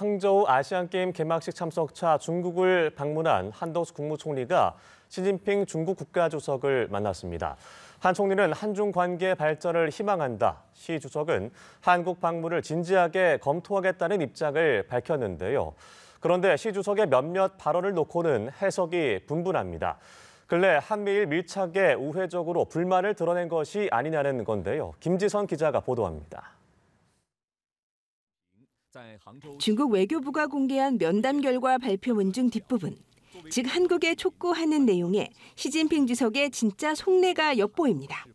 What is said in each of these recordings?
항저우 아시안게임 개막식 참석차 중국을 방문한 한덕수 국무총리가 시진핑 중국 국가주석을 만났습니다. 한 총리는 한중 관계 발전을 희망한다. 시 주석은 한국 방문을 진지하게 검토하겠다는 입장을 밝혔는데요. 그런데 시 주석의 몇몇 발언을 놓고는 해석이 분분합니다. 근래 한미일 밀착에 우회적으로 불만을 드러낸 것이 아니냐는 건데요. 김지선 기자가 보도합니다. 중국 외교부가 공개한 면담 결과 발표문 중 뒷부분, 즉 한국에 촉구하는 내용에 시진핑 주석의 진짜 속내가 엿보입니다.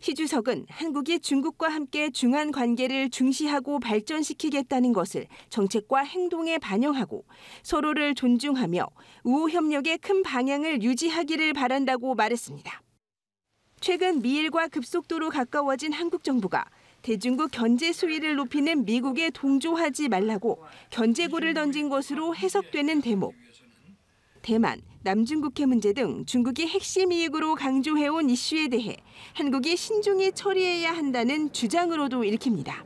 시 주석은 한국이 중국과 함께 중한 관계를 중시하고 발전시키겠다는 것을 정책과 행동에 반영하고 서로를 존중하며 우호 협력의 큰 방향을 유지하기를 바란다고 말했습니다. 최근 미일과 급속도로 가까워진 한국 정부가 대중국 견제 수위를 높이는 미국에 동조하지 말라고 견제구를 던진 것으로 해석되는 대목. 대만, 남중국해 문제 등 중국이 핵심 이익으로 강조해온 이슈에 대해 한국이 신중히 처리해야 한다는 주장으로도 읽힙니다.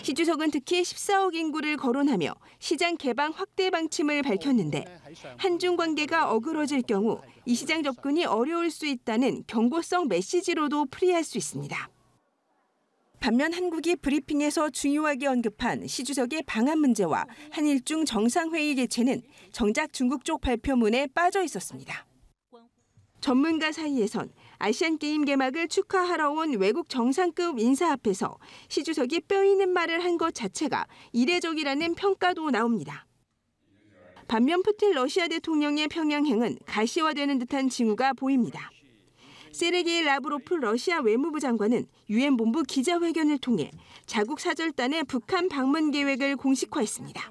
시 주석은 특히 14억 인구를 거론하며 시장 개방 확대 방침을 밝혔는데 한중 관계가 어그러질 경우 이 시장 접근이 어려울 수 있다는 경고성 메시지로도 풀이할 수 있습니다. 반면 한국이 브리핑에서 중요하게 언급한 시 주석의 방한 문제와 한일 중 정상회의 개최는 정작 중국 쪽 발표문에 빠져 있었습니다. 전문가 사이에선 아시안 게임 개막을 축하하러 온 외국 정상급 인사 앞에서 시 주석이 뼈 있는 말을 한 것 자체가 이례적이라는 평가도 나옵니다. 반면 푸틴 러시아 대통령의 평양행은 가시화되는 듯한 징후가 보입니다. 세르게이 라브로프 러시아 외무부 장관은 유엔 본부 기자회견을 통해 자국 사절단의 북한 방문 계획을 공식화했습니다.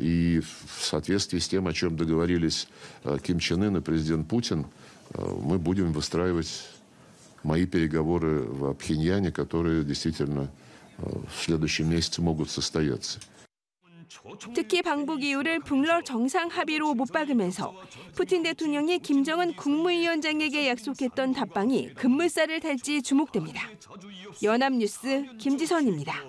И в соответствии с тем, о чем договорились а, Ким Чен Ын и президент Путин, а, мы будем выстраивать мои переговоры в Пхеньяне, которые действительно а, в следующем месяце могут состояться. 특히 방북 이유를 북러 정상 합의로 못 박으면서 푸틴 대통령이 김정은 국무위원장에게 약속했던 답방이 급물살을 탈지 주목됩니다. 연합뉴스 김지선입니다.